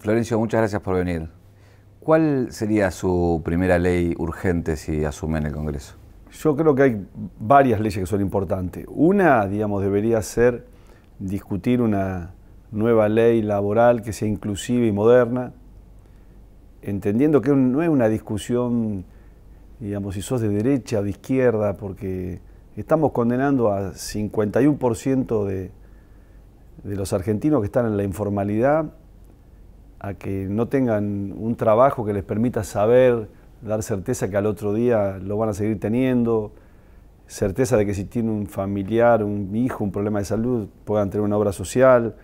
Florencio, muchas gracias por venir. ¿Cuál sería su primera ley urgente si asume en el Congreso? Yo creo que hay varias leyes que son importantes. Una, digamos, debería ser discutir una nueva ley laboral que sea inclusiva y moderna, entendiendo que no es una discusión, digamos, si sos de derecha o de izquierda, porque estamos condenando a 51% de, de los argentinos que están en la informalidad a que no tengan un trabajo que les permita saber, dar certeza que al otro día lo van a seguir teniendo, certeza de que si tiene un familiar, un hijo, un problema de salud, puedan tener una obra social,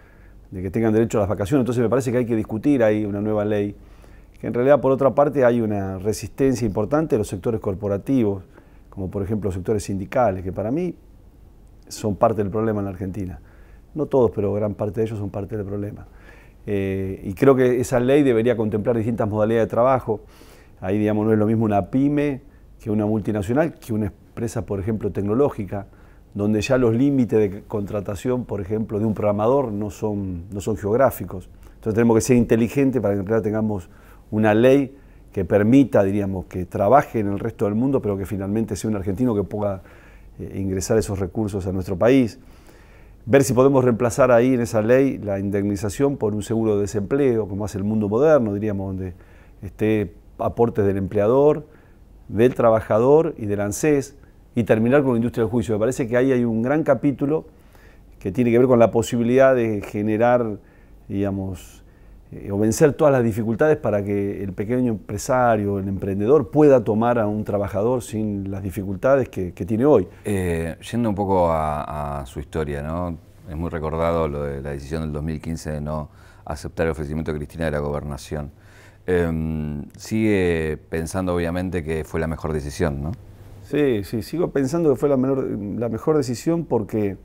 de que tengan derecho a las vacaciones. Entonces me parece que hay que discutir ahí una nueva ley, que en realidad por otra parte hay una resistencia importante de los sectores corporativos, como por ejemplo los sectores sindicales, que para mí son parte del problema en la Argentina. No todos, pero gran parte de ellos son parte del problema. Eh, y creo que esa ley debería contemplar distintas modalidades de trabajo. Ahí, digamos, no es lo mismo una pyme que una multinacional, que una empresa, por ejemplo, tecnológica, donde ya los límites de contratación, por ejemplo, de un programador no son, geográficos. Entonces tenemos que ser inteligentes para que en realidad tengamos una ley que permita, diríamos, que trabaje en el resto del mundo, pero que finalmente sea un argentino que pueda eh, ingresar esos recursos a nuestro país ver si podemos reemplazar ahí en esa ley la indemnización por un seguro de desempleo, como hace el mundo moderno, diríamos, donde esté aportes del empleador, del trabajador y del ANSES, y terminar con la industria del juicio. Me parece que ahí hay un gran capítulo que tiene que ver con la posibilidad de generar, digamos, eh, o vencer todas las dificultades para que el pequeño empresario, el emprendedor, pueda tomar a un trabajador sin las dificultades que, tiene hoy. Eh, yendo un poco a, su historia, ¿no? es muy recordado lo de la decisión del 2015 de no aceptar el ofrecimiento de Cristina de la gobernación. Em, sigue pensando obviamente que fue la mejor decisión, ¿no? Sí, sí, sigo pensando que fue la, la mejor decisión porque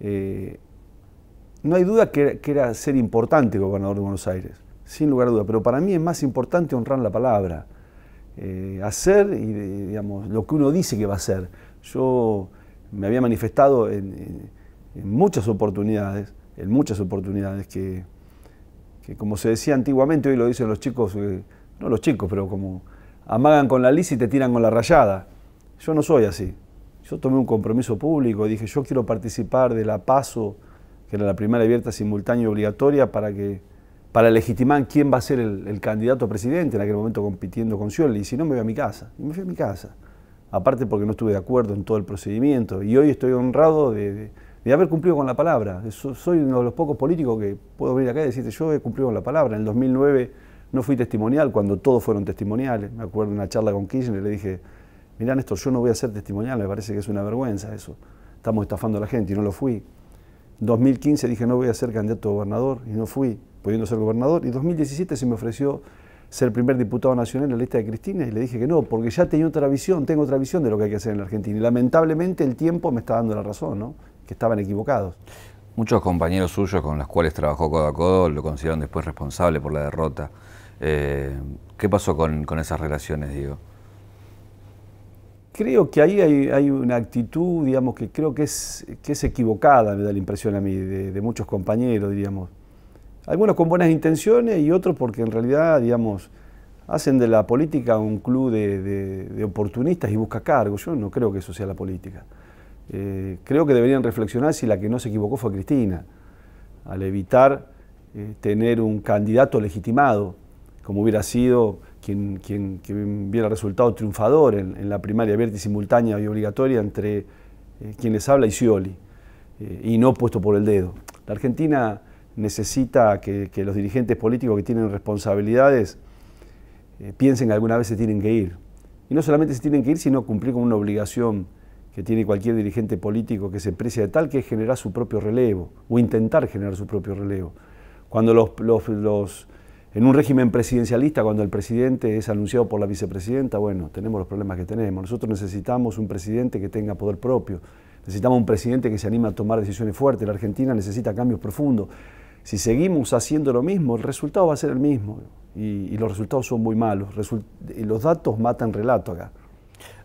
eh, no hay duda que, era ser importante gobernador de Buenos Aires, sin lugar a duda, pero para mí es más importante honrar la palabra, eh, hacer y, digamos, lo que uno dice que va a hacer. Yo me había manifestado en, muchas oportunidades, en muchas oportunidades que, como se decía antiguamente, hoy lo dicen los chicos, eh, no los chicos, pero como amagan con la lisa y te tiran con la rayada. Yo no soy así. Yo tomé un compromiso público, y dije, yo quiero participar de la paso que era la primera abierta, simultánea y obligatoria para, que, para legitimar quién va a ser el, candidato a presidente, en aquel momento compitiendo con Scioli, y si no me voy a mi casa, y me fui a mi casa, aparte porque no estuve de acuerdo en todo el procedimiento, y hoy estoy honrado de, haber cumplido con la palabra, soy uno de los pocos políticos que puedo venir acá y decirte, yo he cumplido con la palabra, en el 2009 no fui testimonial cuando todos fueron testimoniales, me acuerdo en una charla con Kirchner, le dije, mirá Néstor, yo no voy a ser testimonial, me parece que es una vergüenza eso, estamos estafando a la gente y no lo fui, 2015 dije no voy a ser candidato a gobernador y no fui pudiendo ser gobernador. Y 2017 se me ofreció ser primer diputado nacional en la lista de Cristina y le dije que no, porque ya tenía otra visión, tengo otra visión de lo que hay que hacer en la Argentina. Y lamentablemente el tiempo me está dando la razón, que estaban equivocados. Muchos compañeros suyos con los cuales trabajó codo a codo lo consideran después responsable por la derrota. Eh, ¿Qué pasó con, con esas relaciones, digo creo que ahí hay, una actitud, digamos, que creo que es, equivocada, me da la impresión a mí, de, muchos compañeros, diríamos. Algunos con buenas intenciones y otros porque en realidad, digamos, hacen de la política un club de, oportunistas y busca cargos. Yo no creo que eso sea la política. Eh, creo que deberían reflexionar si la que no se equivocó fue Cristina, al evitar eh, tener un candidato legitimado, como hubiera sido quien, viene resultado triunfador en, la primaria abierta y simultánea y obligatoria entre eh, quienes habla y Scioli, eh, y no puesto por el dedo. La Argentina necesita que, los dirigentes políticos que tienen responsabilidades eh, piensen que alguna vez se tienen que ir. Y no solamente se tienen que ir, sino cumplir con una obligación que tiene cualquier dirigente político que se precie de tal, que es generar su propio relevo, o intentar generar su propio relevo. Cuando los en un régimen presidencialista, cuando el presidente es anunciado por la vicepresidenta, bueno, tenemos los problemas que tenemos. Nosotros necesitamos un presidente que tenga poder propio, necesitamos un presidente que se anime a tomar decisiones fuertes. La Argentina necesita cambios profundos. Si seguimos haciendo lo mismo, el resultado va a ser el mismo. Y, los resultados son muy malos. los datos matan relato acá.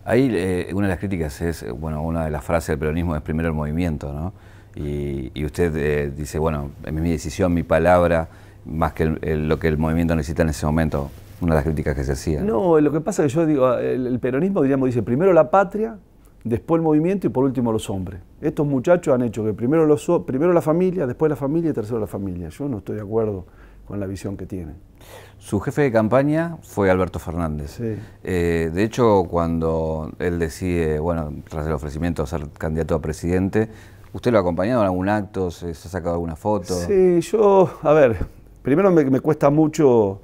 Ahí eh, una de las críticas es, bueno, una de las frases del peronismo es primero el movimiento, ¿no? Y, usted eh, dice, bueno, es mi decisión, mi palabra, más que lo que el movimiento necesita en ese momento, una de las críticas que se hacía. No, lo que pasa es que yo digo, el, peronismo, diríamos, dice primero la patria, después el movimiento y por último los hombres. Estos muchachos han hecho que primero, los, primero la familia, después la familia y tercero la familia. Yo no estoy de acuerdo con la visión que tienen. Su jefe de campaña fue Alberto Fernández. Eh, de hecho, cuando él decide, bueno, tras el ofrecimiento de ser candidato a presidente, ¿usted lo ha acompañado en algún acto? ¿Se, ha sacado alguna foto? Sí, yo, a ver, primero me, cuesta mucho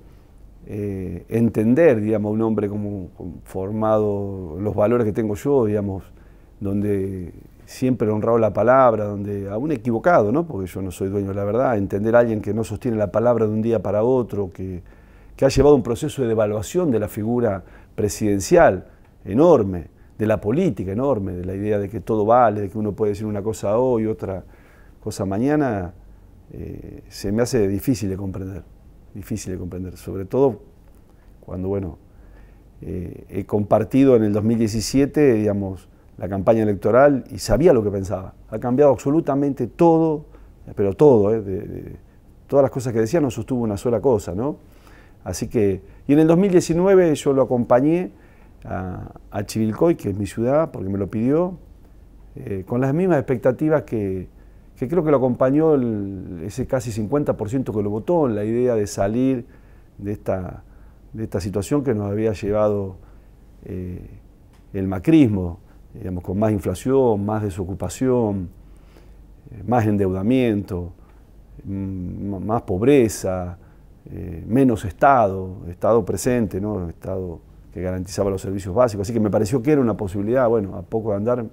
eh, entender, digamos, un hombre como, formado, los valores que tengo yo, digamos, donde siempre he honrado la palabra, donde aún equivocado, ¿no? Porque yo no soy dueño de la verdad, entender a alguien que no sostiene la palabra de un día para otro, que, que ha llevado un proceso de devaluación de la figura presidencial enorme, de la política enorme, de la idea de que todo vale, de que uno puede decir una cosa hoy, otra cosa mañana, eh, se me hace difícil de comprender, difícil de comprender, sobre todo cuando, bueno, eh, he compartido en el 2017, digamos, la campaña electoral y sabía lo que pensaba. Ha cambiado absolutamente todo, pero todo, eh, todas las cosas que decía no sostuvo una sola cosa, ¿no? Así que, y en el 2019 yo lo acompañé a, Chivilcoy, que es mi ciudad, porque me lo pidió, con las mismas expectativas que, que creo que lo acompañó ese casi 50% que lo votó en la idea de salir de esta, de esta situación que nos había llevado eh, el macrismo, digamos, con más inflación, más desocupación, eh, más endeudamiento, mm, más pobreza, eh, menos Estado, Estado presente, ¿no? Estado que garantizaba los servicios básicos. Así que me pareció que era una posibilidad, bueno, a poco de andar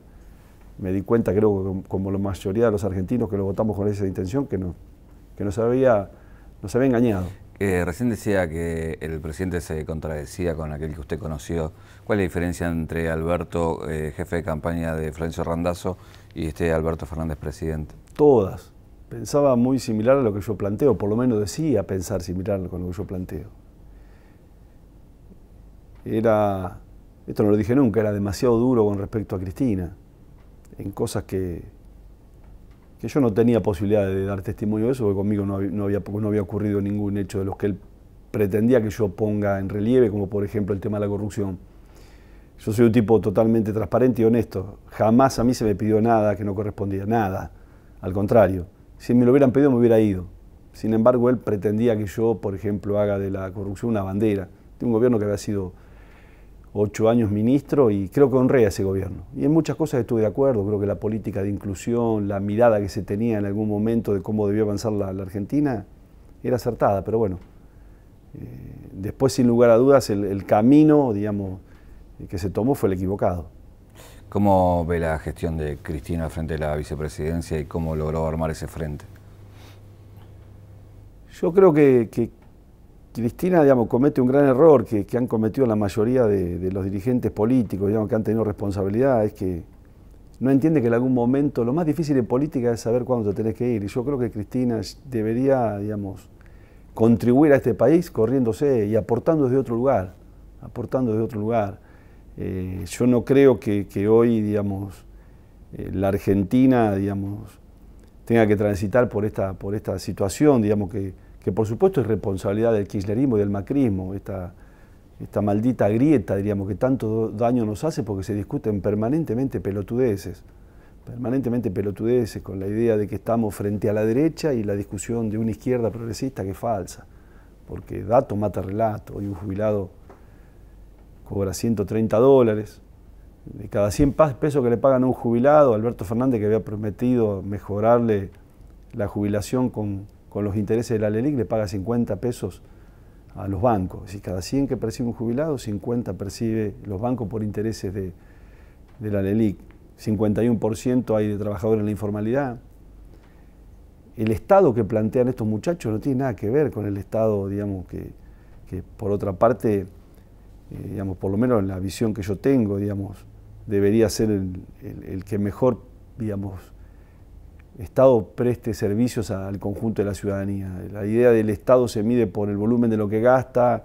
me di cuenta, creo, como la mayoría de los argentinos que lo votamos con esa intención, que, no, que nos, había, nos engañado. Eh, recién decía que el presidente se contradecía con aquel que usted conoció. ¿Cuál es la diferencia entre Alberto, eh, jefe de campaña de Florencio Randazzo, y este Alberto Fernández, presidente? Todas. Pensaba muy similar a lo que yo planteo, por lo menos decía pensar similar con lo que yo planteo. Era, esto no lo dije nunca, era demasiado duro con respecto a Cristina en cosas que, que yo no tenía posibilidad de dar testimonio de eso, porque conmigo no había, no había, no había ocurrido ningún hecho de los que él pretendía que yo ponga en relieve, como por ejemplo el tema de la corrupción. Yo soy un tipo totalmente transparente y honesto. Jamás a mí se me pidió nada que no correspondía, nada. Al contrario, si me lo hubieran pedido me hubiera ido. Sin embargo, él pretendía que yo, por ejemplo, haga de la corrupción una bandera de un gobierno que había sido ocho años ministro y creo que honré a ese gobierno. Y en muchas cosas estuve de acuerdo, creo que la política de inclusión, la mirada que se tenía en algún momento de cómo debió avanzar la, Argentina, era acertada, pero bueno, eh, después sin lugar a dudas el, camino, digamos, eh, que se tomó fue el equivocado. ¿Cómo ve la gestión de Cristina frente a la vicepresidencia y cómo logró armar ese frente? Yo creo que Cristina, digamos, comete un gran error que, han cometido la mayoría de, los dirigentes políticos, digamos, que han tenido responsabilidad, es que no entiende que en algún momento lo más difícil en política es saber cuándo te tenés que ir. Y yo creo que Cristina debería, digamos, contribuir a este país corriéndose y aportando desde otro lugar, aportando otro lugar. Eh, yo no creo que, hoy, digamos, eh, la Argentina, digamos, tenga que transitar por esta, por esta situación, digamos que que por supuesto es responsabilidad del kirchnerismo y del macrismo, esta, esta maldita grieta, diríamos, que tanto daño nos hace porque se discuten permanentemente pelotudeces, permanentemente pelotudeces con la idea de que estamos frente a la derecha y la discusión de una izquierda progresista que es falsa, porque dato mata relato, hoy un jubilado cobra 130 dólares, de cada 100 pesos que le pagan a un jubilado, Alberto Fernández que había prometido mejorarle la jubilación con con los intereses de la LELIC le paga 50 pesos a los bancos. Si cada 100 que percibe un jubilado, 50 percibe los bancos por intereses de, la LELIC. 51% hay de trabajadores en la informalidad. El Estado que plantean estos muchachos no tiene nada que ver con el Estado, digamos, que, por otra parte, eh, digamos, por lo menos en la visión que yo tengo, digamos, debería ser el que mejor, digamos, Estado preste servicios al conjunto de la ciudadanía. La idea del Estado se mide por el volumen de lo que gasta,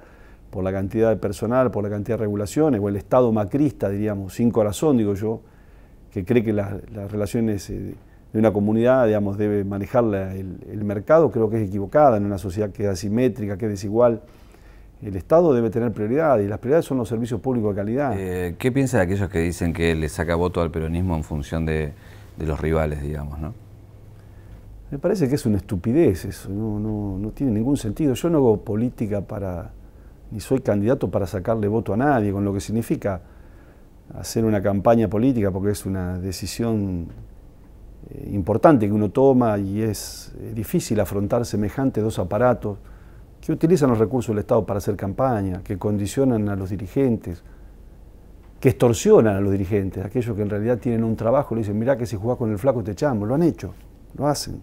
por la cantidad de personal, por la cantidad de regulaciones, o el Estado macrista, diríamos, sin corazón, digo yo, que cree que las, relaciones eh, de una comunidad, digamos, debe manejar el, mercado, creo que es equivocada en una sociedad que es asimétrica, que es desigual. El Estado debe tener prioridades, y las prioridades son los servicios públicos de calidad. Eh, ¿Qué piensa de aquellos que dicen que le saca voto al peronismo en función de los rivales, digamos, no? Me parece que es una estupidez eso, no, tiene ningún sentido. Yo no hago política para, ni soy candidato para sacarle voto a nadie, con lo que significa hacer una campaña política, porque es una decisión eh, importante que uno toma y es difícil afrontar semejantes dos aparatos que utilizan los recursos del Estado para hacer campaña, que condicionan a los dirigentes, que extorsionan a los dirigentes, aquellos que en realidad tienen un trabajo, le dicen, mirá que si jugás con el flaco te echamos, lo han hecho, lo hacen.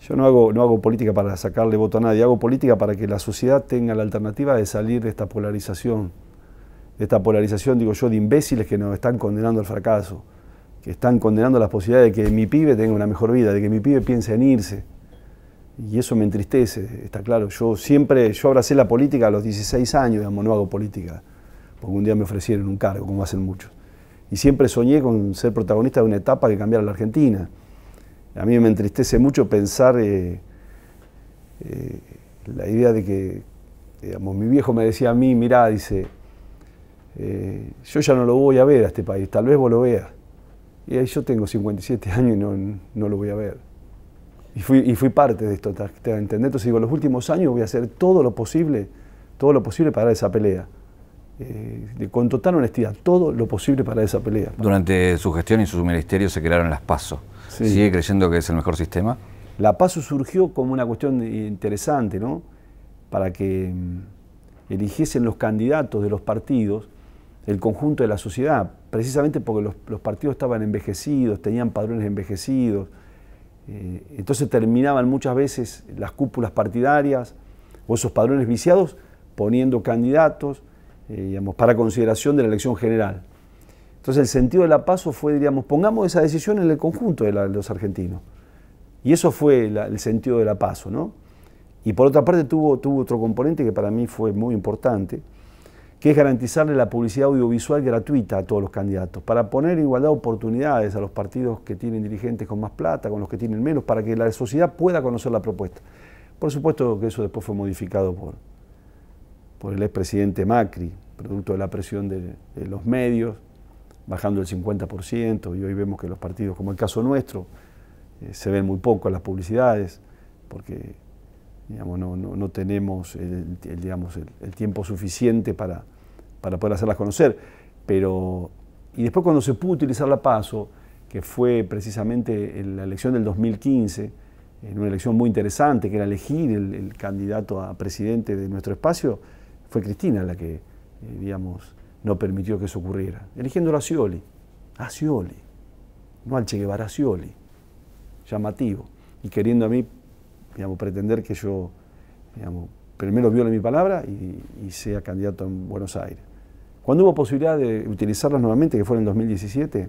Yo no hago, política para sacarle voto a nadie, hago política para que la sociedad tenga la alternativa de salir de esta polarización, de esta polarización, digo yo, de imbéciles que nos están condenando al fracaso, que están condenando las posibilidades de que mi pibe tenga una mejor vida, de que mi pibe piense en irse. Y eso me entristece, está claro. Yo siempre, yo abracé la política a los 16 años, digamos, no hago política, porque un día me ofrecieron un cargo, como hacen muchos. Y siempre soñé con ser protagonista de una etapa que cambiara la Argentina a mí me entristece mucho pensar eh, eh, la idea de que, digamos, mi viejo me decía a mí, mirá, dice, eh, yo ya no lo voy a ver a este país, tal vez vos lo veas. Y ahí yo tengo 57 años y no, lo voy a ver. Y fui, parte de esto, ¿te entendés? Entonces digo, los últimos años voy a hacer todo lo posible, todo lo posible para esa pelea. con total honestidad, todo lo posible para esa pelea. Durante su gestión y su ministerio se crearon las pasos. ¿Sigue creyendo que es el mejor sistema? La PASO surgió como una cuestión interesante, ¿no? Para que mm, eligiesen los candidatos de los partidos el conjunto de la sociedad, precisamente porque los, partidos estaban envejecidos, tenían padrones envejecidos, eh, entonces terminaban muchas veces las cúpulas partidarias o esos padrones viciados poniendo candidatos, eh, digamos, para consideración de la elección general. Entonces el sentido de la paso fue, diríamos, pongamos esa decisión en el conjunto de, los argentinos. Y eso fue el sentido de la paso, ¿no? Y por otra parte tuvo, otro componente que para mí fue muy importante, que es garantizarle la publicidad audiovisual gratuita a todos los candidatos, para poner igualdad de oportunidades a los partidos que tienen dirigentes con más plata, con los que tienen menos, para que la sociedad pueda conocer la propuesta. Por supuesto que eso después fue modificado por, por el expresidente Macri, producto de la presión de los medios, bajando el 50%, y hoy vemos que los partidos, como el caso nuestro, eh, se ven muy poco en las publicidades, porque digamos, no, tenemos el, digamos, el, tiempo suficiente para, para, poder hacerlas conocer. Pero, y después cuando se pudo utilizar la PASO, que fue precisamente en la elección del 2015, en una elección muy interesante, que era elegir el, candidato a presidente de nuestro espacio, fue Cristina la que, eh, digamos, no permitió que eso ocurriera, eligiendo a Scioli, a Scioli, no al Che Guevara, a Scioli, llamativo, y queriendo a mí, digamos, pretender que yo, digamos, primero viole mi palabra y, sea candidato en Buenos Aires. Cuando hubo posibilidad de utilizarlas nuevamente, que fue en 2017,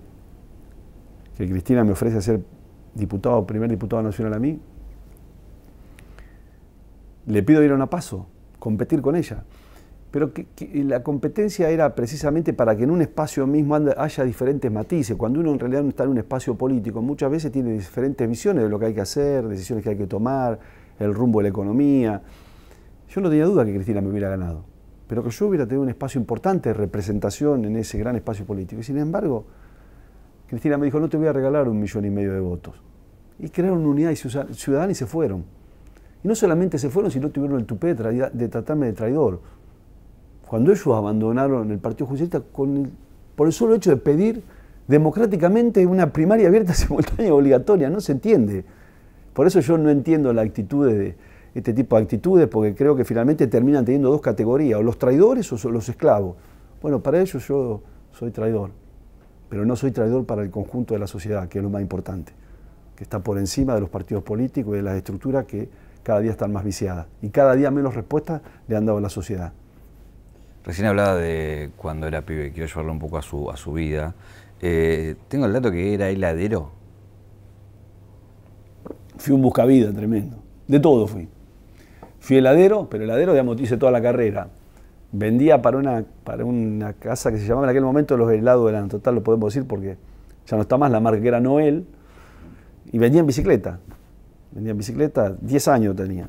que Cristina me ofrece ser diputado, primer diputado nacional a mí, le pido ir a un paso, competir con ella pero que, la competencia era precisamente para que en un espacio mismo haya diferentes matices. Cuando uno en realidad está en un espacio político, muchas veces tiene diferentes visiones de lo que hay que hacer, decisiones que hay que tomar, el rumbo de la economía. Yo no tenía duda que Cristina me hubiera ganado, pero que yo hubiera tenido un espacio importante de representación en ese gran espacio político. Y sin embargo, Cristina me dijo, no te voy a regalar un millón y medio de votos. Y crearon una unidad ciudadana y se fueron. Y no solamente se fueron, sino tuvieron el tupé de tratarme de traidor cuando ellos abandonaron el Partido Justicialista con por el solo hecho de pedir democráticamente una primaria abierta, simultánea, obligatoria, no se entiende. Por eso yo no entiendo la actitud de este tipo de actitudes, porque creo que finalmente terminan teniendo dos categorías, o los traidores o los esclavos. Bueno, para ellos yo soy traidor, pero no soy traidor para el conjunto de la sociedad, que es lo más importante, que está por encima de los partidos políticos y de las estructuras que cada día están más viciadas y cada día menos respuestas le han dado a la sociedad. Recién hablaba de cuando era pibe, quiero llevarlo un poco a su, a su vida. Eh, tengo el dato que era heladero. Fui un buscavida tremendo. De todo fui. Fui heladero, pero heladero, de amotice toda la carrera. Vendía para una, para una casa que se llamaba en aquel momento los helados la total, lo podemos decir porque ya no está más la marca que era Noel. Y vendía en bicicleta. Vendía en bicicleta, 10 años tenía.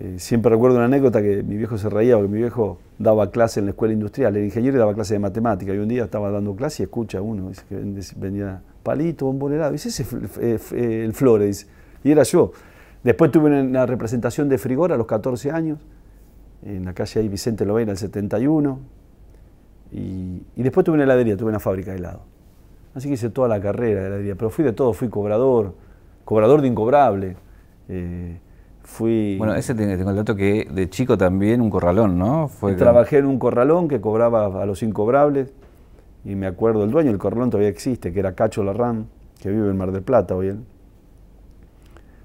Eh, siempre recuerdo una anécdota que mi viejo se reía porque mi viejo daba clase en la escuela industrial, el ingeniero daba clase de matemática y un día estaba dando clase y escucha uno, dice que venía palito, bombo helado, dice ese eh, eh, el Flores, y era yo. Después tuve una, representación de Frigor a los 14 años, en la calle ahí Vicente Loveira, el 71, y, y después tuve una heladería, tuve una fábrica de helado. Así que hice toda la carrera de heladería, pero fui de todo, fui cobrador, cobrador de incobrable. Bueno, ese tengo el dato que de chico también un corralón, ¿no? Fue trabajé en un corralón que cobraba a los incobrables y me acuerdo, el dueño del corralón todavía existe, que era Cacho Larrán, que vive en Mar del Plata hoy él.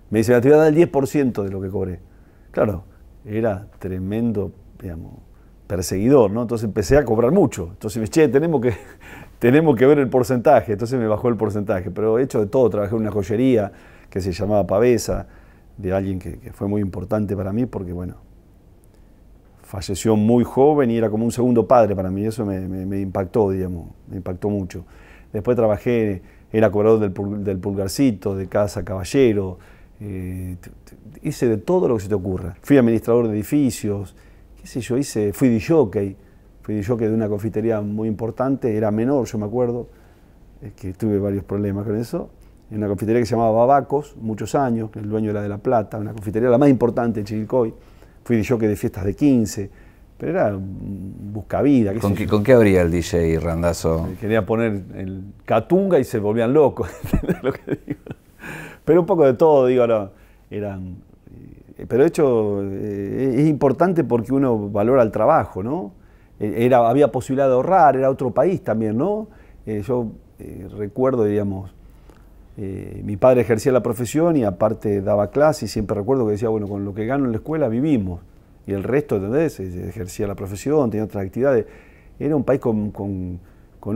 Me dice, te voy a dar el 10% de lo que cobré. Claro, era tremendo, digamos, perseguidor, ¿no? Entonces empecé a cobrar mucho. Entonces me dije, che, tenemos que, tenemos que ver el porcentaje. Entonces me bajó el porcentaje. Pero he hecho de todo, trabajé en una joyería que se llamaba Pavesa de alguien que, fue muy importante para mí porque, bueno, falleció muy joven y era como un segundo padre para mí, eso me, impactó, digamos, me impactó mucho. Después trabajé, era cobrador del, Pulgarcito, de Casa Caballero, eh, hice de todo lo que se te ocurra. Fui administrador de edificios, qué sé yo, hice, fui de jockey, fui de jockey de una confitería muy importante, era menor, yo me acuerdo, es que tuve varios problemas con eso, en una confitería que se llamaba Babacos, muchos años, el dueño era de La Plata, una confitería la más importante en Chivilcoy. Fui yo que de fiestas de 15, pero era buscavida. ¿Con, qué, ¿Con qué abría el DJ Randazo? Eh, quería poner el Catunga y se volvían locos, lo que digo. Pero un poco de todo, digo, no, eran... Eh, pero de hecho, eh, es importante porque uno valora el trabajo, ¿no? Era, había posibilidad de ahorrar, era otro país también, ¿no? yo recuerdo, digamos, eh, mi padre ejercía la profesión y aparte daba clases y siempre recuerdo que decía, bueno, con lo que gano en la escuela vivimos. Y el resto, ¿entendés? Eh, ejercía la profesión, tenía otras actividades. Era un país con,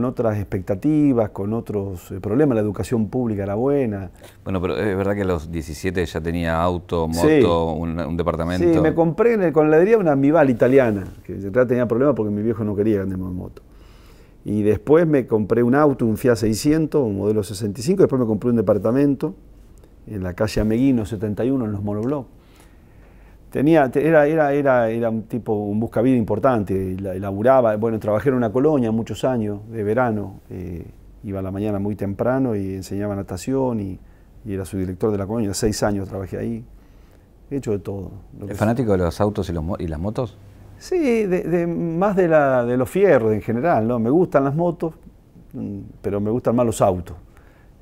otras expectativas, con otros eh, problemas. La educación pública era buena. Bueno, pero es verdad que a los 17 ya tenía auto, moto, un, departamento. Sí, me compré con la heladería una Mival italiana, que en realidad tenía problemas porque mi viejo no quería que en moto. Y después me compré un auto, un Fiat 600, un modelo 65. Después me compré un departamento en la calle Ameguino 71, en los monoblocks. Tenía, era, era, era, era un tipo, un buscavida importante, elaboraba, bueno, trabajé en una colonia muchos años de verano, eh, iba a la mañana muy temprano y enseñaba natación y, era su director de la colonia, seis años trabajé ahí, he hecho de todo. ¿Es fanático de los autos y, y las motos? Sí, más de, los fierros en general, ¿no? Me gustan las motos, mm, pero me gustan más los autos.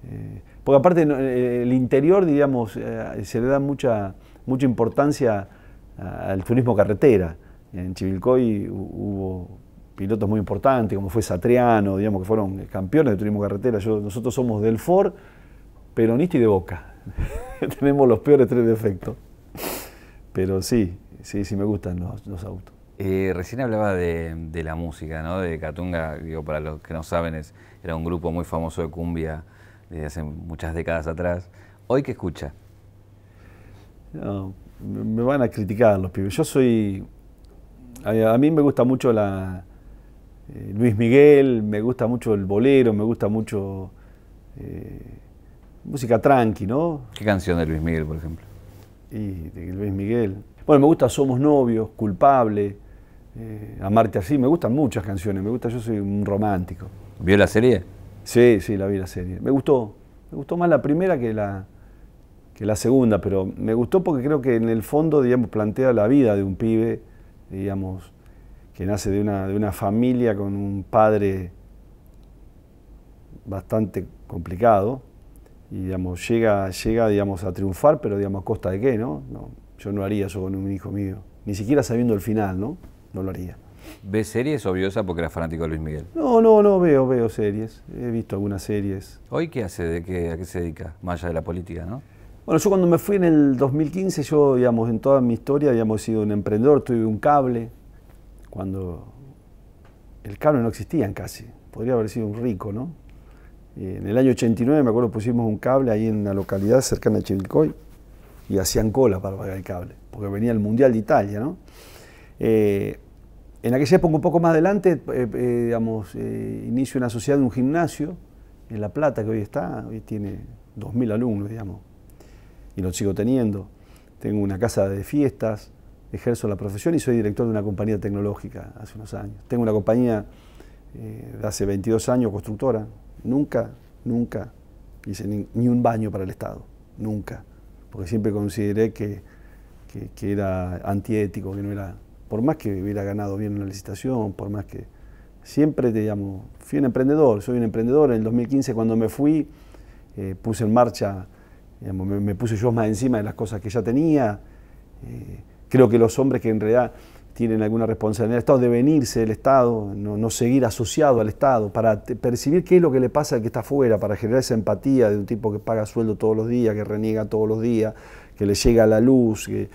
Eh, porque aparte eh, el interior, digamos, eh, se le da mucha, mucha importancia al turismo carretera. En Chivilcoy hubo pilotos muy importantes, como fue Satriano, digamos, que fueron campeones de turismo carretera. nosotros somos del Ford, peronista y de Boca. Tenemos los peores tres defectos. Pero sí, sí, sí me gustan los autos. Eh, recién hablaba de, la música, ¿no? De Catunga, digo, para los que no saben, es, era un grupo muy famoso de cumbia desde hace muchas décadas atrás. ¿Hoy qué escucha? me van a criticar los pibes. Yo soy... A, mí me gusta mucho la... Eh, Luis Miguel, me gusta mucho el bolero, me gusta mucho... Eh, música tranqui, ¿no? ¿Qué canción de Luis Miguel, por ejemplo? Y de Luis Miguel. Bueno, me gusta Somos Novios, Culpable, eh, Amarte así. Me gustan muchas canciones, me gusta, yo soy un romántico. ¿Vio la serie? Sí, sí, la vi la serie. Me gustó, me gustó más la primera que la, que la segunda, pero me gustó porque creo que en el fondo, digamos, plantea la vida de un pibe, digamos, que nace de una, familia con un padre bastante complicado y digamos, llega, llega digamos, a triunfar, pero digamos, a costa de qué, ¿no? ¿no? Yo no haría eso con un hijo mío, ni siquiera sabiendo el final, ¿no? no lo haría. ¿Ves series obviosa, porque eras fanático de Luis Miguel? No, no, no, veo, veo series. He visto algunas series. ¿Hoy qué hace? ¿De ¿A qué se dedica? Más allá de la política, ¿no? Bueno, yo cuando me fui en el 2015, yo, digamos, en toda mi historia, habíamos sido un emprendedor, tuve un cable, cuando el cable no existía en casi. Podría haber sido un rico, ¿no? Eh, en el año 89, me acuerdo, pusimos un cable ahí en la localidad cercana a Chivilcoy y hacían cola para pagar el cable, porque venía el Mundial de Italia, ¿no? Eh, en aquella época, un poco más adelante, eh, eh, inicio una sociedad de un gimnasio en La Plata, que hoy está, hoy tiene 2.000 alumnos, digamos, y lo sigo teniendo. Tengo una casa de fiestas, ejerzo la profesión y soy director de una compañía tecnológica hace unos años. Tengo una compañía de hace 22 años, constructora. Nunca, nunca hice ni, un baño para el Estado, nunca, porque siempre consideré que, era antiético, que no era por más que hubiera ganado bien la licitación, por más que siempre, digamos, fui un emprendedor, soy un emprendedor. En el 2015 cuando me fui, eh, puse en marcha, me, puse yo más encima de las cosas que ya tenía. Eh, creo que los hombres que en realidad tienen alguna responsabilidad del Estado, de venirse del Estado, no, seguir asociado al Estado, para percibir qué es lo que le pasa al que está afuera, para generar esa empatía de un tipo que paga sueldo todos los días, que reniega todos los días, que le llega la luz, que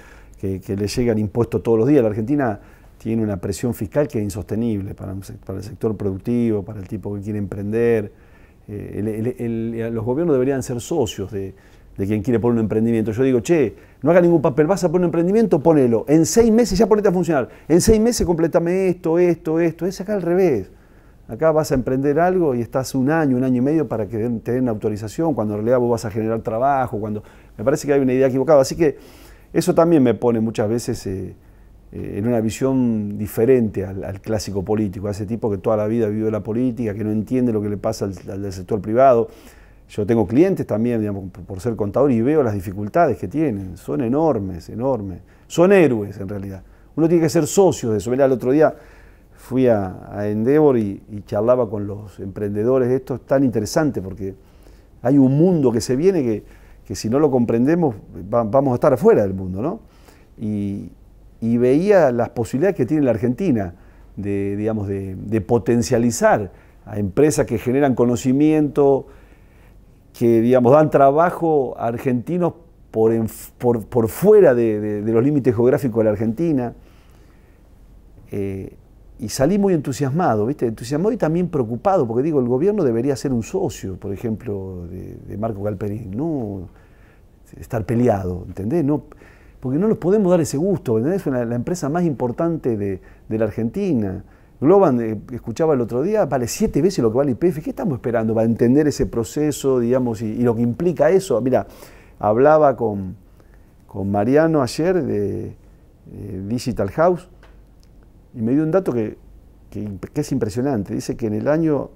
que, le llega el impuesto todos los días. La Argentina tiene una presión fiscal que es insostenible para, el sector productivo, para el tipo que quiere emprender. Eh, los gobiernos deberían ser socios de, quien quiere poner un emprendimiento. Yo digo, che, no haga ningún papel, vas a poner un emprendimiento, ponelo. En seis meses ya ponete a funcionar. En seis meses completame esto, esto, esto. Es acá al revés. Acá vas a emprender algo y estás un año, un año y medio para que te den autorización, cuando en realidad vos vas a generar trabajo, cuando... Me parece que hay una idea equivocada. Así que eso también me pone muchas veces eh, eh, en una visión diferente al, clásico político, a ese tipo que toda la vida vive la política, que no entiende lo que le pasa al, sector privado. Yo tengo clientes también, digamos, por ser contador, y veo las dificultades que tienen. Son enormes, enormes. Son héroes, en realidad. Uno tiene que ser socio de eso. Mirá, el otro día fui a, Endeavor y, y, charlaba con los emprendedores. Esto es tan interesante porque hay un mundo que se viene que que si no lo comprendemos vamos a estar afuera del mundo, Y, veía las posibilidades que tiene la Argentina de, digamos, de, potencializar a empresas que generan conocimiento, que digamos, dan trabajo a argentinos por, fuera de, los límites geográficos de la Argentina. Eh, y salí muy entusiasmado, ¿viste? Entusiasmado y también preocupado, porque digo, el gobierno debería ser un socio, por ejemplo, de, Marco Galperín, no estar peleado, ¿entendés? No, porque no nos podemos dar ese gusto, ¿entendés? La, la empresa más importante de, la Argentina. Globan, eh, escuchaba el otro día, vale siete veces lo que vale IPF. ¿Qué estamos esperando para entender ese proceso, digamos, y, lo que implica eso? Mira, hablaba con, Mariano ayer de eh, Digital House y me dio un dato que, es impresionante. Dice que en el año,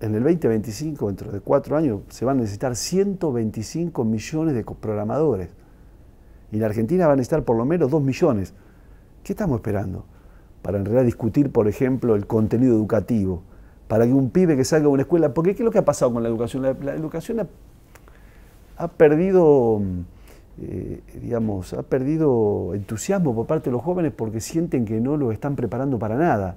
en el 2025, dentro de cuatro años, se van a necesitar 125 millones de programadores. Y en Argentina van a estar por lo menos 2 millones. ¿Qué estamos esperando? Para en realidad discutir, por ejemplo, el contenido educativo. Para que un pibe que salga de una escuela. Porque ¿qué es lo que ha pasado con la educación? La, educación ha perdido mm, eh, digamos, ha perdido entusiasmo por parte de los jóvenes porque sienten que no lo están preparando para nada.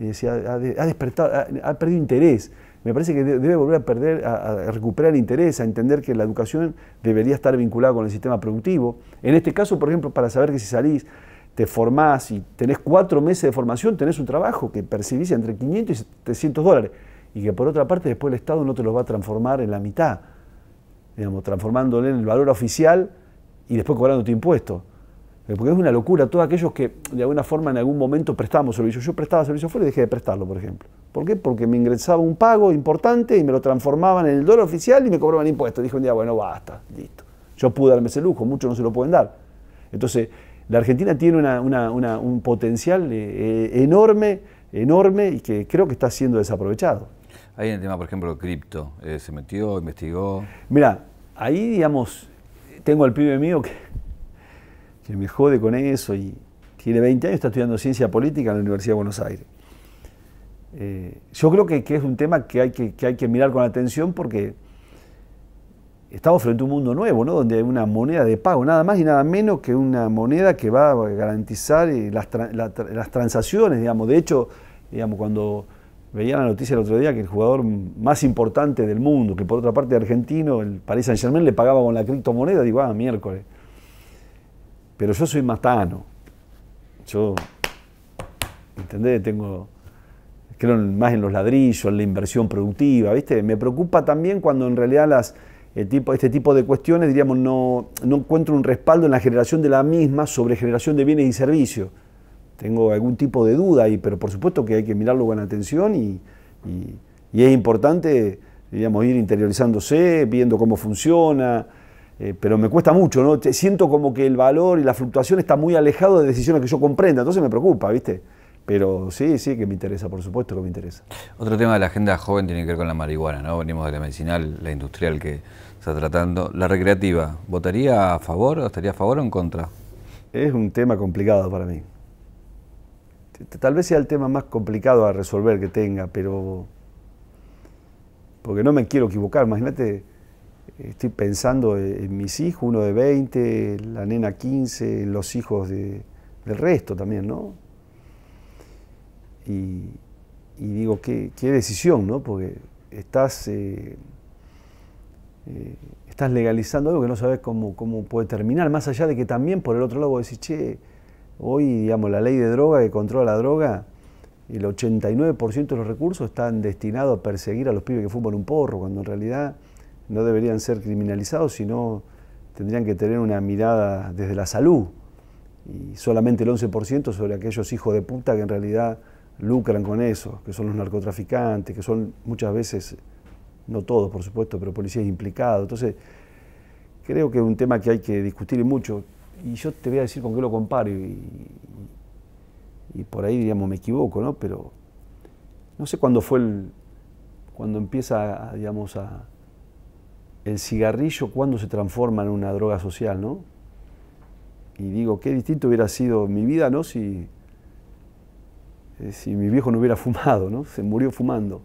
ha, despertado, ha, perdido interés. Me parece que debe volver a perder, a, recuperar interés, a entender que la educación debería estar vinculada con el sistema productivo. En este caso, por ejemplo, para saber que si salís, te formás y tenés cuatro meses de formación, tenés un trabajo que percibís entre 500 y 700 dólares y que por otra parte después el Estado no te los va a transformar en la mitad, digamos, transformándole en el valor oficial y después cobrando tu impuesto. Eh, porque es una locura, todos aquellos que de alguna forma en algún momento prestamos servicio. Yo prestaba servicio fuera y dejé de prestarlo, por ejemplo. ¿Por qué? Porque me ingresaba un pago importante y me lo transformaban en el dólar oficial y me cobraban impuestos. dijo un día, bueno, basta, listo. Yo pude darme ese lujo, muchos no se lo pueden dar. Entonces, la Argentina tiene un potencial eh, eh, enorme, enorme y que creo que está siendo desaprovechado. Ahí en el tema, por ejemplo, cripto, ¿se metió, investigó? Mira, ahí, digamos, tengo al pibe mío que, me jode con eso y tiene 20 años, está estudiando ciencia política en la Universidad de Buenos Aires. Eh, yo creo que, es un tema que hay que, mirar con atención porque estamos frente a un mundo nuevo, ¿no? donde hay una moneda de pago, nada más y nada menos que una moneda que va a garantizar eh, las, las transacciones. Digamos. De hecho, digamos, cuando Veía la noticia el otro día que el jugador más importante del mundo, que por otra parte argentino, el Paris Saint Germain le pagaba con la criptomoneda, digo, ah, miércoles. Pero yo soy matano. Yo, ¿entendés? Tengo, creo más en los ladrillos, en la inversión productiva, ¿viste? Me preocupa también cuando en realidad eh, este tipo de cuestiones, diríamos, no encuentro un respaldo en la generación de la misma sobre generación de bienes y servicios tengo algún tipo de duda, ahí, pero por supuesto que hay que mirarlo con atención y, y, es importante, digamos, ir interiorizándose, viendo cómo funciona, eh, pero me cuesta mucho, ¿no? Siento como que el valor y la fluctuación está muy alejado de decisiones que yo comprenda, entonces me preocupa, ¿viste? Pero sí, sí que me interesa, por supuesto que me interesa. Otro tema de la agenda joven tiene que ver con la marihuana, ¿no? Venimos de la medicinal, la industrial que está tratando. La recreativa, ¿votaría a favor o estaría a favor o en contra? Es un tema complicado para mí tal vez sea el tema más complicado a resolver que tenga, pero porque no me quiero equivocar, imagínate, estoy pensando e-, en mis hijos, uno de 20, la nena 15, los hijos del resto también, ¿no? Y, digo, ¿qué, ¿qué, decisión, ¿no? Porque estás, eh, eh, estás legalizando algo que no sabes cómo, cómo puede terminar, más allá de que también por el otro lado vos decís, che, Hoy, digamos, la ley de droga que controla la droga, el 89% de los recursos están destinados a perseguir a los pibes que fuman un porro, cuando en realidad no deberían ser criminalizados, sino tendrían que tener una mirada desde la salud. Y solamente el 11% sobre aquellos hijos de puta que en realidad lucran con eso, que son los narcotraficantes, que son muchas veces, no todos por supuesto, pero policías implicados. Entonces, creo que es un tema que hay que discutir mucho y yo te voy a decir con qué lo comparo, y, por ahí, digamos, me equivoco, ¿no? Pero no sé cuándo fue el, cuando empieza, digamos, a, el cigarrillo, cuándo se transforma en una droga social, ¿no? Y digo, qué distinto hubiera sido mi vida, ¿no? Si, eh, si mi viejo no hubiera fumado, ¿no? Se murió fumando,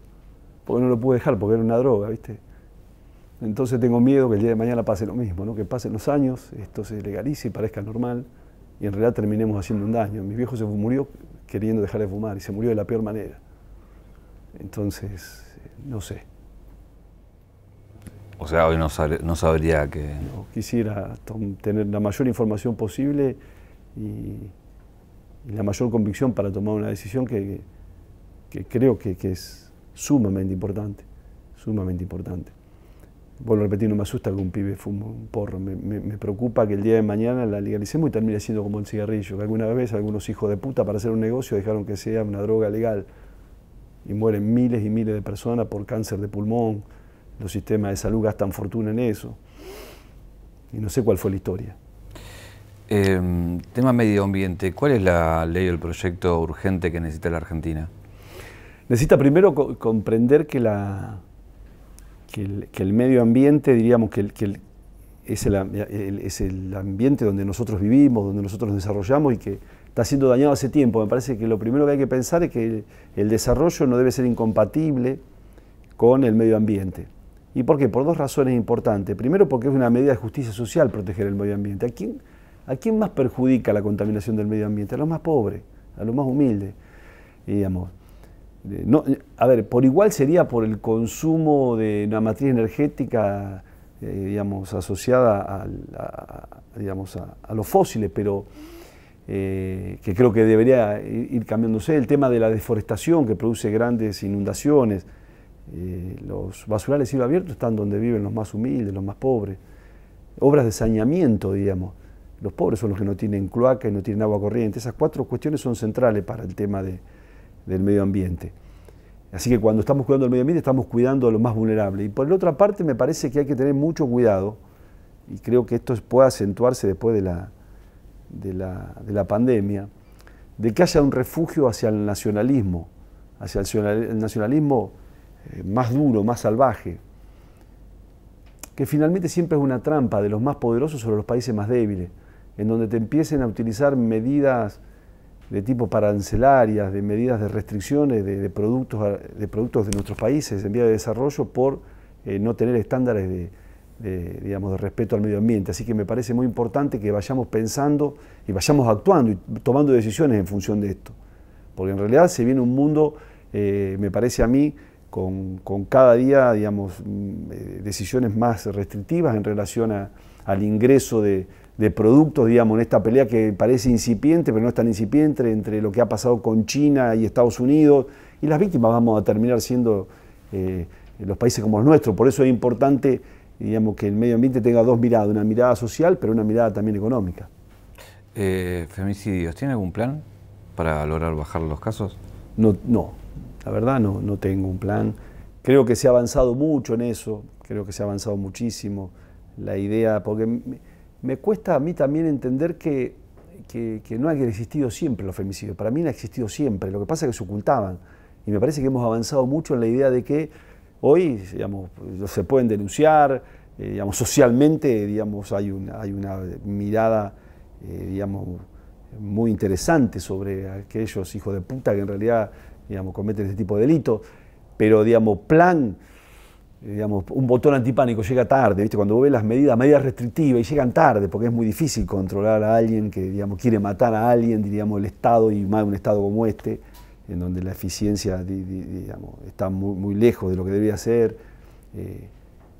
porque no lo pude dejar, porque era una droga, ¿viste? Entonces tengo miedo que el día de mañana pase lo mismo, que pasen los años, esto se legalice y parezca normal y en realidad terminemos haciendo un daño. Mi viejo se murió queriendo dejar de fumar y se murió de la peor manera. Entonces, eh, no sé. O sea, hoy no, sabría que... quisiera tener la mayor información posible y, la mayor convicción para tomar una decisión que, creo que es sumamente importante, sumamente importante vuelvo a repetir, no me asusta que un pibe fume un porro, me, preocupa que el día de mañana la legalicemos y termine siendo como el cigarrillo, que alguna vez algunos hijos de puta para hacer un negocio dejaron que sea una droga legal y mueren miles y miles de personas por cáncer de pulmón, los sistemas de salud gastan fortuna en eso y no sé cuál fue la historia. Em, tema medio ambiente, ¿cuál es la ley o el proyecto urgente que necesita la Argentina? Necesita primero comprender que la, que, el, medio ambiente, diríamos que, que es, el, ambiente donde nosotros vivimos, donde nosotros desarrollamos y que está siendo dañado hace tiempo. Me parece que lo primero que hay que pensar es que el desarrollo no debe ser incompatible con el medio ambiente. ¿Y por qué? Por dos razones importantes. Primero, porque es una medida de justicia social proteger el medio ambiente. ¿A quién, a quién más perjudica la contaminación del medio ambiente? A los más pobres, a los más humildes. digamos, a ver, por igual sería por el consumo de una matriz energética, eh, digamos, asociada a, digamos, a, los fósiles, pero eh, que creo que debería ir cambiándose. El tema de la deforestación que produce grandes inundaciones. Eh, los basurales cielo abierto están donde viven los más humildes, los más pobres. Obras de saneamiento, digamos. Los pobres son los que no tienen cloaca y no tienen agua corriente. Esas cuatro cuestiones son centrales para el tema de, del medio ambiente. Así que cuando estamos cuidando el medio ambiente estamos cuidando a los más vulnerables... Y por la otra parte me parece que hay que tener mucho cuidado, y creo que esto puede acentuarse después de la, de la, de la pandemia, de que haya un refugio hacia el nacionalismo, hacia el nacionalismo eh, más duro, más salvaje, que finalmente siempre es una trampa de los más poderosos sobre los países más débiles, en donde te empiecen a utilizar medidas de tipo parancelarias, de medidas de restricciones de, productos, de productos de nuestros países en vía de desarrollo por eh, no tener estándares de, digamos, de respeto al medio ambiente. Así que me parece muy importante que vayamos pensando y vayamos actuando y tomando decisiones en función de esto. Porque en realidad se viene un mundo, eh, me parece a mí, con, cada día digamos, mm, eh, decisiones más restrictivas en relación al ingreso de, de productos, digamos, en esta pelea que parece incipiente, pero no es tan incipiente, entre lo que ha pasado con China y Estados Unidos, y las víctimas vamos a terminar siendo eh, los países como los nuestros. Por eso es importante, digamos, que el medio ambiente tenga dos miradas, una mirada social, pero una mirada también económica. Eh, femicidios, ¿tiene algún plan para lograr bajar los casos? No, no, la verdad no, no tengo un plan. Creo que se ha avanzado mucho en eso, creo que se ha avanzado muchísimo. La idea, porque me cuesta a mí también entender que, que, no han existido siempre los femicidios. Para mí no ha existido siempre. Lo que pasa es que se ocultaban. Y me parece que hemos avanzado mucho en la idea de que hoy se pueden denunciar, eh, digamos, socialmente digamos, hay, una, hay una mirada eh, digamos, muy interesante sobre aquellos hijos de puta que en realidad digamos, cometen este tipo de delitos. Pero, digamos, plan un botón antipánico llega tarde, ¿viste? Cuando ve las medidas, medidas restrictivas y llegan tarde, porque es muy difícil controlar a alguien que, quiere matar a alguien, diríamos, el Estado y más un Estado como este, en donde la eficiencia, está muy, lejos de lo que debería ser, eh,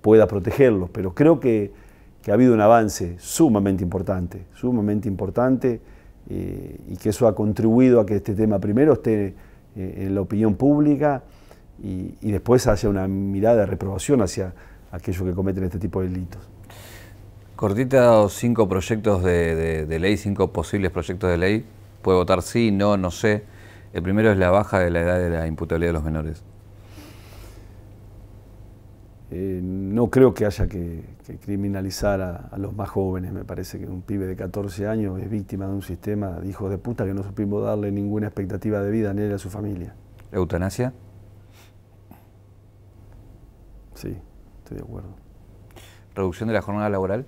pueda protegerlos. Pero creo que, ha habido un avance sumamente importante, sumamente importante, eh, y que eso ha contribuido a que este tema primero esté eh, en la opinión pública, y, después haya una mirada de reprobación hacia aquellos que cometen este tipo de delitos. Cortita, cinco proyectos de, ley, cinco posibles proyectos de ley. Puede votar sí, no, no sé. El primero es la baja de la edad de la imputabilidad de los menores. Eh, no creo que haya que, criminalizar a, los más jóvenes. Me parece que un pibe de 14 años es víctima de un sistema de hijos de puta que no supimos darle ninguna expectativa de vida ni él a su familia. ¿Eutanasia? Sí, estoy de acuerdo. ¿Reducción de la jornada laboral?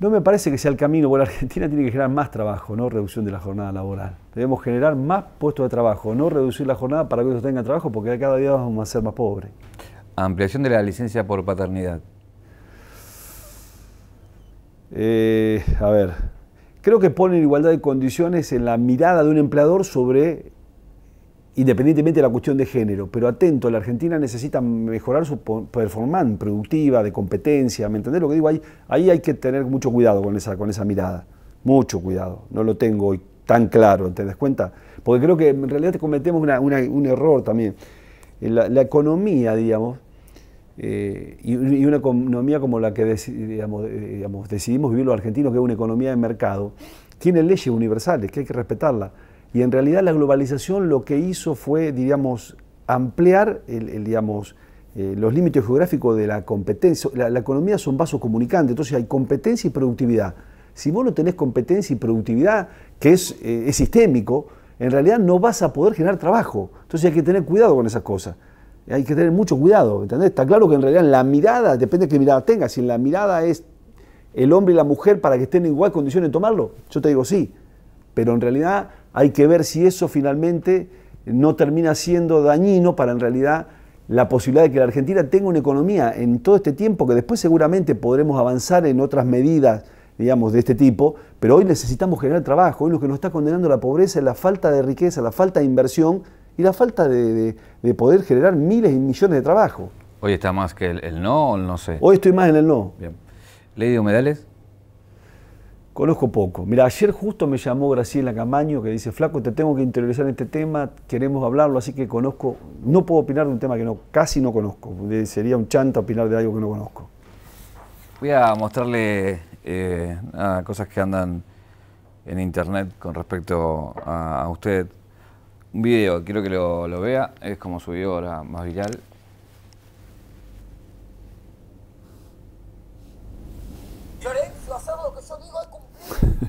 No me parece que sea el camino, porque la Argentina tiene que generar más trabajo, no reducción de la jornada laboral. Debemos generar más puestos de trabajo, no reducir la jornada para que otros tengan trabajo, porque cada día vamos a ser más pobres. Ampliación de la licencia por paternidad. Eh, a ver, creo que pone en igualdad de condiciones en la mirada de un empleador sobre independientemente de la cuestión de género, pero atento, la Argentina necesita mejorar su performance productiva, de competencia, ¿me entendés lo que digo? Ahí, hay que tener mucho cuidado con esa, con esa mirada, mucho cuidado, no lo tengo hoy tan claro, ¿te das cuenta? Porque creo que en realidad cometemos un error también. La, economía, digamos, eh, y, una economía como la que eh, decidimos vivir los argentinos, que es una economía de mercado, tiene leyes universales que hay que respetarla y en realidad la globalización lo que hizo fue, diríamos, ampliar el, digamos, eh, los límites geográficos de la competencia. La, economía son vasos comunicantes, entonces hay competencia y productividad. Si vos no tenés competencia y productividad, que eh, es, sistémico, en realidad no vas a poder generar trabajo. Entonces hay que tener cuidado con esas cosas. Hay que tener mucho cuidado, ¿entendés? Está claro que en realidad la mirada, depende de qué mirada tengas, si la mirada es el hombre y la mujer para que estén en igual condición de tomarlo, yo te digo sí. Pero en realidad hay que ver si eso finalmente no termina siendo dañino para en realidad la posibilidad de que la Argentina tenga una economía en todo este tiempo, que después seguramente podremos avanzar en otras medidas, digamos, de este tipo, pero hoy necesitamos generar trabajo, hoy lo que nos está condenando la pobreza es la falta de riqueza, la falta de inversión y la falta de, poder generar miles y millones de trabajo. Hoy está más que el, no o no sé. Hoy estoy más en el no. Bien. de Humedales. Conozco poco. Mira, ayer justo me llamó Graciela Camaño que dice, flaco, te tengo que interiorizar en este tema, queremos hablarlo, así que conozco, no puedo opinar de un tema que casi no conozco. Sería un chanto opinar de algo que no conozco. Voy a mostrarle eh, cosas que andan en internet con respecto a, usted. Un video, quiero que lo, vea, es como subió ahora más viral.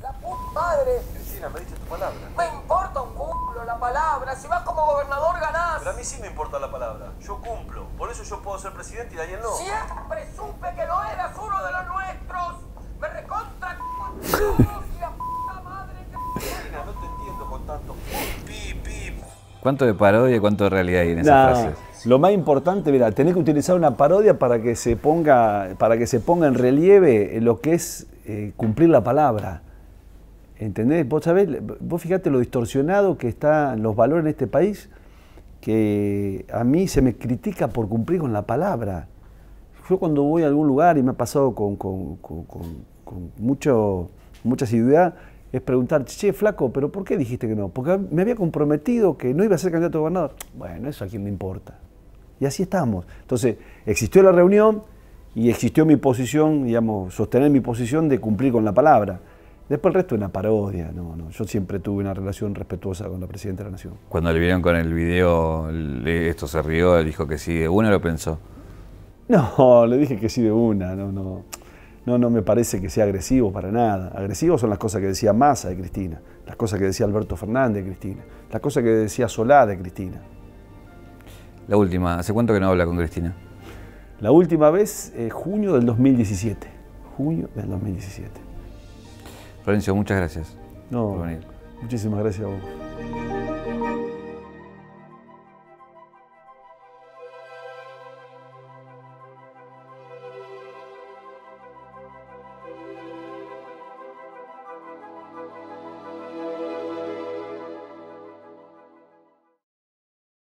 La puta madre. Cristina, me diste tu palabra. Me importa un culo la palabra. Si vas como gobernador ganás. Pero a mí sí me importa la palabra. Yo cumplo. Por eso yo puedo ser presidente y Daniel no. Siempre supe que no eras uno de los nuestros. Me recontra y la puta madre. Cristina, no te entiendo con tanto. ¿Cuánto de parodia y cuánto de realidad hay en esa frase? Lo más importante, mira, tenés que utilizar una parodia para que se ponga, para que se ponga en relieve lo que es eh, cumplir la palabra. ¿Entendés? Vos sabés, vos fijate lo distorsionado que están los valores en este país, que a mí se me critica por cumplir con la palabra. Yo cuando voy a algún lugar y me ha pasado con, con, con, mucha asiduidad, es preguntar, che, flaco, pero ¿por qué dijiste que no? Porque me había comprometido que no iba a ser candidato a gobernador. Bueno, eso a quién le importa. Y así estamos. Entonces, existió la reunión y existió mi posición, digamos, sostener mi posición de cumplir con la palabra. Después el resto es una parodia, no, no. Yo siempre tuve una relación respetuosa con la Presidenta de la Nación. Cuando le vieron con el video, esto se rió, ¿le dijo que sí de una, ¿lo pensó? No, le dije que sí de una, no, no. No, no me parece que sea agresivo para nada. Agresivos son las cosas que decía Massa de Cristina, las cosas que decía Alberto Fernández de Cristina, las cosas que decía Solá de Cristina. La última, ¿hace cuánto que no habla con Cristina? La última vez, eh, junio del 2017. Junio del 2017. Florencio, muchas gracias. por venir. muchísimas gracias a vos.